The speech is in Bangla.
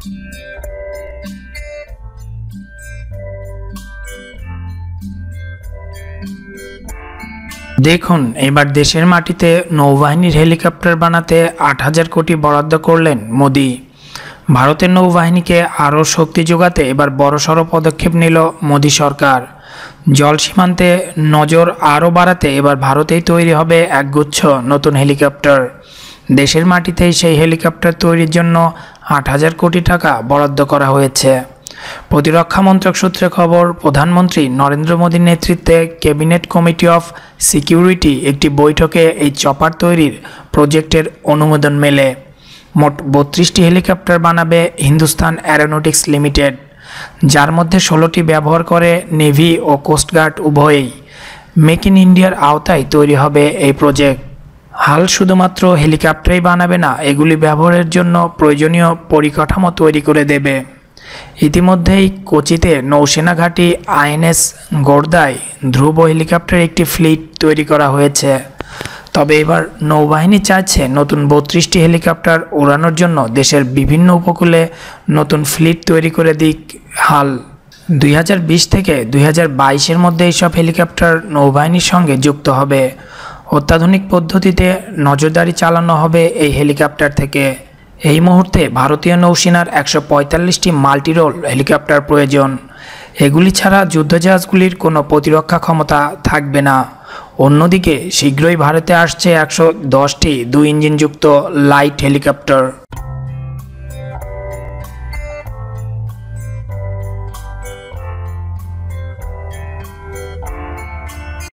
দেখুন এবার দেশের মাটিতে নৌবাহিনীর হেলিকপ্টার বানাতে আট হাজার কোটি বরাদ্দ করলেন মোদি ভারতের নৌবাহিনীকে আরও শক্তি যোগাতে এবার বড়সড় পদক্ষেপ নিল মোদি সরকার জল সীমান্তে নজর আরও বাড়াতে এবার ভারতেই তৈরি হবে একগুচ্ছ নতুন হেলিকপ্টার দেশের মাটিতেই সেই হেলিকপ্টার তৈরির জন্য আট হাজার কোটি টাকা বরাদ্দ করা হয়েছে প্রতিরক্ষা মন্ত্রক সূত্রে খবর প্রধানমন্ত্রী নরেন্দ্র মোদীর নেতৃত্বে ক্যাবিনেট কমিটি অফ সিকিউরিটি একটি বৈঠকে এই চপার তৈরির প্রজেক্টের অনুমোদন মেলে মোট বত্রিশটি হেলিকপ্টার বানাবে হিন্দুস্তান অ্যারোনটিক্স লিমিটেড যার মধ্যে ষোলোটি ব্যবহার করে নেভি ও কোস্টগার্ড উভয়েই মেক ইন ইন্ডিয়ার আওতায় তৈরি হবে এই প্রজেক্ট হাল শুধুমাত্র হেলিকপ্টারই বানাবে না এগুলি ব্যবহারের জন্য প্রয়োজনীয় পরিকাঠামো তৈরি করে দেবে ইতিমধ্যেই কোচিতে নৌসেনা ঘাঁটি আইএনএস গোর্দায় ধ্রুব হেলিকপ্টার একটি ফ্লিট তৈরি করা হয়েছে তবে এবার নৌবাহিনী চাইছে নতুন বত্রিশটি হেলিকপ্টার ওড়ানোর জন্য দেশের বিভিন্ন উপকূলে নতুন ফ্লিট তৈরি করে দিক হাল দুই থেকে দুই হাজার মধ্যে এইসব হেলিকপ্টার নৌবাহিনীর সঙ্গে যুক্ত হবে অত্যাধুনিক পদ্ধতিতে নজরদারি চালানো হবে এই হেলিকপ্টার থেকে এই মুহূর্তে ভারতীয় নৌসেনার একশো পঁয়তাল্লিশটি মাল্টিরোল হেলিকপ্টার প্রয়োজন এগুলি ছাড়া যুদ্ধজাহাজগুলির কোনো প্রতিরক্ষা ক্ষমতা থাকবে না অন্যদিকে শীঘ্রই ভারতে আসছে একশো দশটি দুই ইঞ্জিনযুক্ত লাইট হেলিকপ্টার